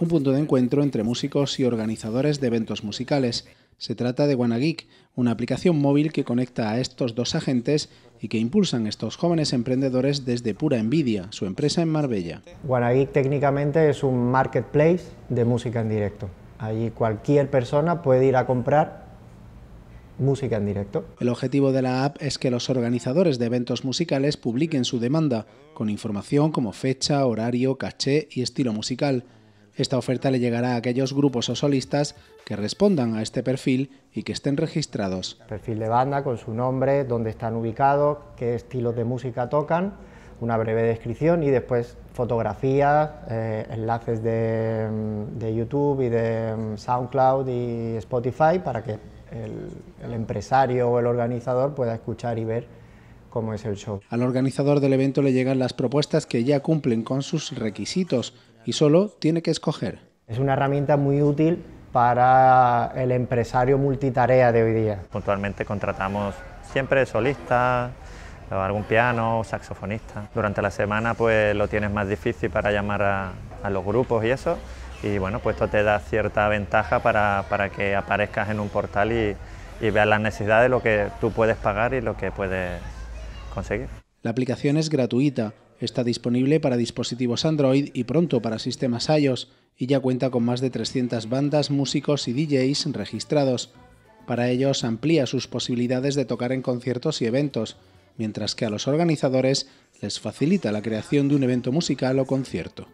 un punto de encuentro entre músicos y organizadores de eventos musicales. Se trata de WannaGeek, una aplicación móvil que conecta a estos dos agentes y que impulsan estos jóvenes emprendedores desde Pura Envidia, su empresa en Marbella. WannaGeek técnicamente es un marketplace de música en directo. Allí cualquier persona puede ir a comprar música en directo. El objetivo de la app es que los organizadores de eventos musicales publiquen su demanda, con información como fecha, horario, caché y estilo musical esta oferta le llegará a aquellos grupos o solistas que respondan a este perfil y que estén registrados. Perfil de banda con su nombre, dónde están ubicados, qué estilos de música tocan, una breve descripción y después fotografías, eh, enlaces mm, de, YouTube y de mm, SoundCloud y Spotify para que el, el empresario o el organizador pueda escuchar y ver cómo es el show. Al organizador del evento le llegan las propuestas que ya cumplen con sus requisitos y solo tiene que escoger. Es una herramienta muy útil para el empresario multitarea de hoy día. Puntualmente contratamos siempre solistas, algún piano, saxofonista. Durante la semana pues lo tienes más difícil para llamar a, los grupos y eso. Y bueno, pues esto te da cierta ventaja para, para que aparezcas en un portal y, y veas las necesidades, lo que tú puedes pagar y lo que puedes conseguir. La aplicación es gratuita Está disponible para dispositivos Android y pronto para sistemas iOS y ya cuenta con más de 300 bandas, músicos y DJs registrados. Para ellos amplía sus posibilidades de tocar en conciertos y eventos, mientras que a los organizadores les facilita la creación de un evento musical o concierto.